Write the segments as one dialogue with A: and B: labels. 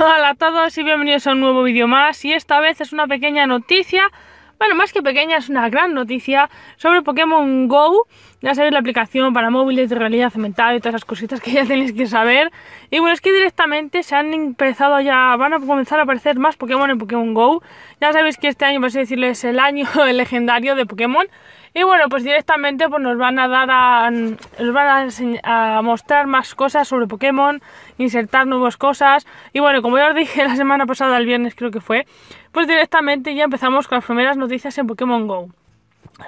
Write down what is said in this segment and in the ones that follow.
A: Hola a todos y bienvenidos a un nuevo vídeo más y esta vez es una pequeña noticia bueno, más que pequeña, es una gran noticia sobre Pokémon Go. Ya sabéis la aplicación para móviles de realidad aumentada y todas esas cositas que ya tenéis que saber. Y bueno, es que directamente se han empezado ya, van a comenzar a aparecer más Pokémon en Pokémon Go. Ya sabéis que este año, por así decirlo, es el año legendario de Pokémon. Y bueno, pues directamente pues nos van a dar van a, mostrar más cosas sobre Pokémon, insertar nuevas cosas. Y bueno, como ya os dije la semana pasada, el viernes creo que fue, pues directamente ya empezamos con las primeras noticias en Pokémon GO.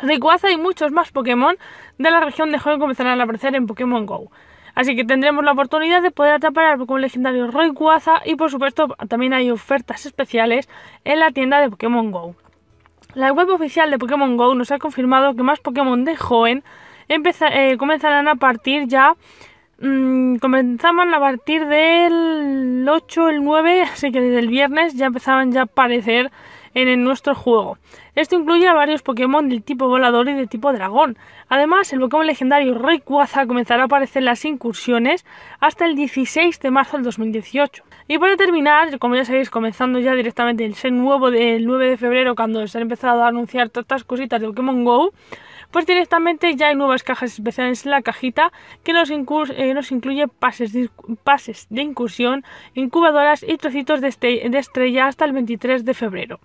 A: Rayquaza y muchos más Pokémon de la región de Hong comenzarán a aparecer en Pokémon GO. Así que tendremos la oportunidad de poder atrapar al Pokémon legendario Rayquaza y por supuesto también hay ofertas especiales en la tienda de Pokémon GO. La web oficial de Pokémon Go nos ha confirmado que más Pokémon de joven eh, comenzarán a partir ya. Mmm, comenzaban a partir del 8, el 9, así que desde el viernes ya empezaban ya a aparecer en nuestro juego. Esto incluye a varios Pokémon del tipo volador y del tipo dragón. Además, el Pokémon legendario Rayquaza comenzará a aparecer en las incursiones hasta el 16 de marzo del 2018. Y para terminar, como ya sabéis, comenzando ya directamente el ser nuevo del 9 de febrero, cuando se han empezado a anunciar todas estas cositas de Pokémon GO, pues directamente ya hay nuevas cajas especiales en la cajita que nos, eh, incluye pases de, pases de incursión, incubadoras y trocitos de, este-, estrella hasta el 23 de febrero.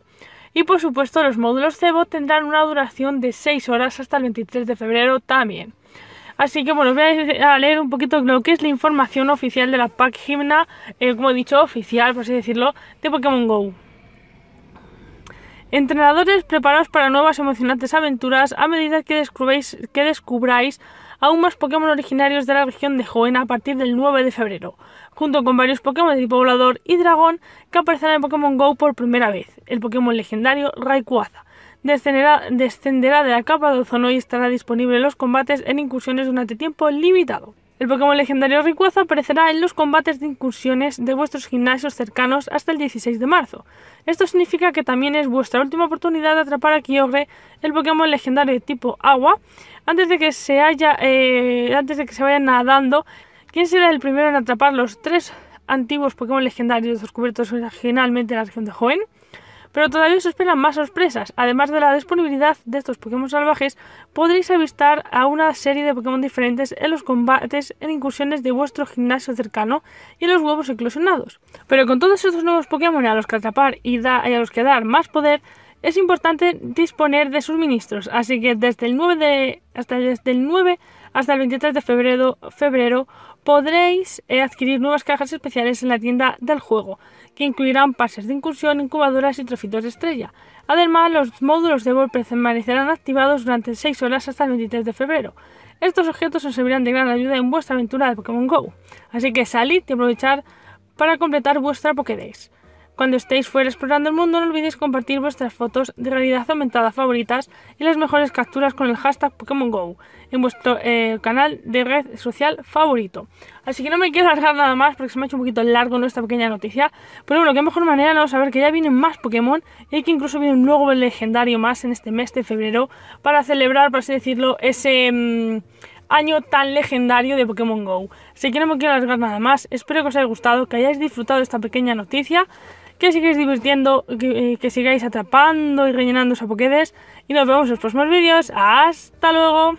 A: Y por supuesto los módulos cebo tendrán una duración de 6 horas hasta el 23 de febrero también. Así que bueno, voy a leer un poquito lo que es la información oficial de la pack eh, como he dicho, oficial, por así decirlo, de Pokémon GO. Entrenadores preparaos para nuevas emocionantes aventuras a medida que descubráis, que descubráis aún más Pokémon originarios de la región de Hoenn a partir del 9 de febrero, junto con varios Pokémon de tipo volador y dragón que aparecerán en Pokémon GO por primera vez. El Pokémon legendario Rayquaza descenderá, descenderá de la capa de ozono y estará disponible en los combates en incursiones durante tiempo limitado. El Pokémon legendario Ricuazo aparecerá en los combates de incursiones de vuestros gimnasios cercanos hasta el 16 de marzo. Esto significa que también es vuestra última oportunidad de atrapar a Kyogre, el Pokémon legendario de tipo agua, antes de que se eh, antes de que se vaya nadando. ¿Quién será el primero en atrapar los tres antiguos Pokémon legendarios descubiertos originalmente en la región de Hoenn? Pero todavía se esperan más sorpresas. Además de la disponibilidad de estos Pokémon salvajes, podréis avistar a una serie de Pokémon diferentes en los combates, en incursiones de vuestro gimnasio cercano y en los huevos eclosionados. Pero con todos estos nuevos Pokémon a los que atrapar y, a los que dar más poder, es importante disponer de suministros, así que desde el 9 hasta el 23 de febrero podréis eh, adquirir nuevas cajas especiales en la tienda del juego, que incluirán pases de incursión, incubadoras y trofitos de estrella. Además, los módulos de golpe permanecerán activados durante 6 horas hasta el 23 de febrero. Estos objetos os servirán de gran ayuda en vuestra aventura de Pokémon GO, así que salid y aprovechar para completar vuestra Pokédex. Cuando estéis fuera explorando el mundo, no olvidéis compartir vuestras fotos de realidad aumentada favoritas y las mejores capturas con el hashtag Pokémon Go en vuestro eh, canal de red social favorito. Así que no me quiero alargar nada más porque se me ha hecho un poquito largo nuestra pequeña noticia. Pero bueno, qué mejor manera no saber que ya vienen más Pokémon y que incluso viene un nuevo legendario más en este mes de febrero para celebrar, por así decirlo, ese... Mm, año tan legendario de Pokémon Go. Así que no me quiero alargar nada más, espero que os haya gustado, que hayáis disfrutado esta pequeña noticia que sigáis divirtiendo, eh, que, sigáis atrapando y rellenando a Pokédex. Y nos vemos en los próximos vídeos. ¡Hasta luego!